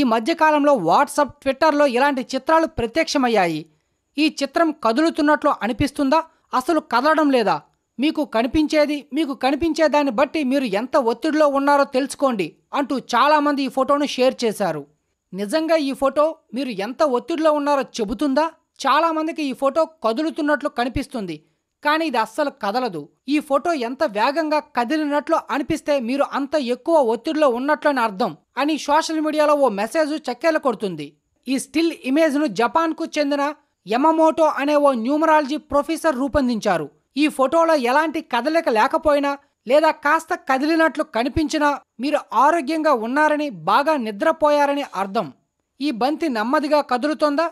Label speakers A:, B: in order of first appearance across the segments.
A: ఈ మధ్యకాలంలో వాట్సప్ ట్విట్టర్లో ఇలాంటి చిత్రాలు ప్రత్యక్షమయ్యాయి ఈ చిత్రం కదులుతున్నట్లు అనిపిస్తుందా అసలు కదలడం లేదా మీకు కనిపించేది మీకు కనిపించే దాన్ని బట్టి మీరు ఎంత ఒత్తిడిలో ఉన్నారో తెలుసుకోండి అంటూ చాలామంది ఈ ఫోటోను షేర్ చేశారు నిజంగా ఈ ఫోటో మీరు ఎంత ఒత్తిడిలో ఉన్నారో చెబుతుందా చాలామందికి ఈ ఫోటో కదులుతున్నట్లు కనిపిస్తుంది కానీ ఇది అస్సలు కదలదు ఈ ఫోటో ఎంత వేగంగా కదిలినట్లు అనిపిస్తే మీరు అంత ఎక్కువ ఒత్తిడిలో ఉన్నట్లని అర్థం అని సోషల్ మీడియాలో ఓ మెసేజ్ చక్కెలు కొడుతుంది ఈ స్టిల్ ఇమేజ్ను జపాన్కు చెందిన యమమోటో అనే ఓ న్యూమరాలజీ ప్రొఫెసర్ రూపొందించారు ఈ ఫోటోలో ఎలాంటి కదలిక లేకపోయినా లేదా కాస్త కదిలినట్లు కనిపించినా మీరు ఆరోగ్యంగా ఉన్నారని బాగా నిద్రపోయారని అర్థం ఈ బంతి నెమ్మదిగా కదులుతోందా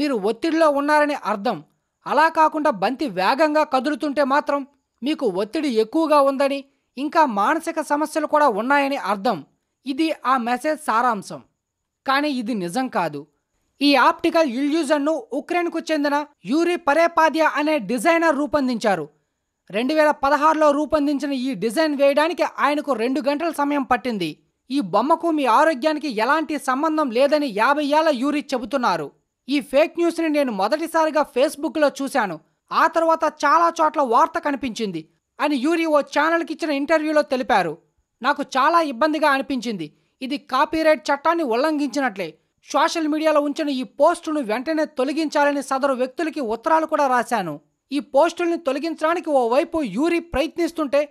A: మీరు ఒత్తిడిలో ఉన్నారని అర్థం అలా కాకుండా బంతి వేగంగా కదులుతుంటే మాత్రం మీకు ఒత్తిడి ఎక్కువగా ఉందని ఇంకా మానసిక సమస్యలు కూడా ఉన్నాయని అర్థం ఇది ఆ మెసేజ్ సారాంశం కానీ ఇది నిజం కాదు ఈ ఆప్టికల్ ఇల్యూజన్ను ఉక్రెయిన్కు చెందిన యూరి పరేపాద్య అనే డిజైనర్ రూపొందించారు రెండు వేల పదహారులో రూపొందించిన ఈ డిజైన్ వేయడానికి ఆయనకు రెండు గంటల సమయం పట్టింది ఈ బొమ్మకు మీ ఆరోగ్యానికి ఎలాంటి సంబంధం లేదని యాభై ఏళ్ల యూరి చెబుతున్నారు ఈ ఫేక్ న్యూస్ని నేను మొదటిసారిగా ఫేస్బుక్లో చూశాను ఆ తర్వాత చాలా చోట్ల వార్త కనిపించింది అని యూరి ఓ ఛానల్కి ఇచ్చిన ఇంటర్వ్యూలో తెలిపారు నాకు చాలా ఇబ్బందిగా అనిపించింది ఇది కాపీరైట్ చట్టాన్ని ఉల్లంఘించినట్లే సోషల్ మీడియాలో ఉంచిన ఈ పోస్టును వెంటనే తొలగించాలని సదరు వ్యక్తులకి ఉత్తరాలు కూడా రాశాను ఈ పోస్టుల్ని తొలగించడానికి ఓవైపు యూరి ప్రయత్నిస్తుంటే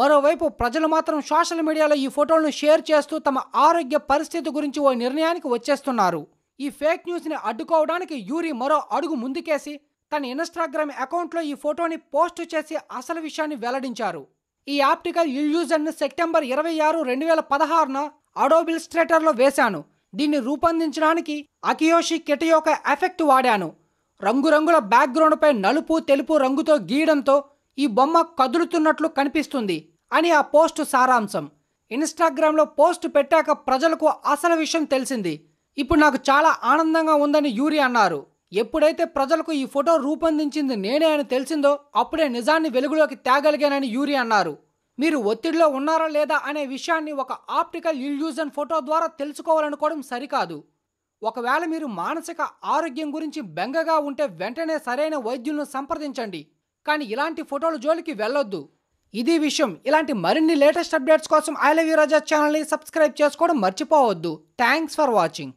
A: మరోవైపు ప్రజలు మాత్రం సోషల్ మీడియాలో ఈ ఫోటోలను షేర్ చేస్తూ తమ ఆరోగ్య పరిస్థితి గురించి ఓ నిర్ణయానికి వచ్చేస్తున్నారు ఈ ఫేక్ న్యూస్ని అడ్డుకోవడానికి యూరి మరో అడుగు ముందుకేసి తన ఇన్స్టాగ్రామ్ అకౌంట్లో ఈ ఫోటోని పోస్ట్ చేసి అసలు విషయాన్ని వెల్లడించారు ఈ ఆప్టికల్ ఇల్యూజన్ను సెప్టెంబర్ ఇరవై ఆరు రెండు వేల పదహారున అడోబిల్ స్ట్రేటర్లో వేశాను దీన్ని రూపొందించడానికి అకియోషి కెటయోక ఎఫెక్ట్ వాడాను రంగురంగుల బ్యాక్గ్రౌండ్పై నలుపు తెలుపు రంగుతో గీయడంతో ఈ బొమ్మ కదులుతున్నట్లు కనిపిస్తుంది అని ఆ పోస్టు సారాంశం ఇన్స్టాగ్రామ్లో పోస్ట్ పెట్టాక ప్రజలకు అసలు విషయం తెలిసింది ఇప్పుడు నాకు చాలా ఆనందంగా ఉందని యూరి అన్నారు ఎప్పుడైతే ప్రజలకు ఈ ఫోటో రూపొందించింది నేనే అని తెలిసిందో అప్పుడే నిజాన్ని వెలుగులోకి తేగలిగానని యూరి అన్నారు మీరు ఒత్తిడిలో ఉన్నారా లేదా అనే విషయాన్ని ఒక ఆప్టికల్ ఇల్యూజన్ ఫోటో ద్వారా తెలుసుకోవాలనుకోవడం సరికాదు ఒకవేళ మీరు మానసిక ఆరోగ్యం గురించి బెంగగా ఉంటే వెంటనే సరైన వైద్యులను సంప్రదించండి కానీ ఇలాంటి ఫోటోలు జోలికి వెళ్ళొద్దు ఇది విషయం ఇలాంటి మరిన్ని లేటెస్ట్ అప్డేట్స్ కోసం ఐ లవ్ యూ రాజా ఛానల్ని సబ్స్క్రైబ్ చేసుకోవడం మర్చిపోవద్దు థ్యాంక్స్ ఫర్ వాచింగ్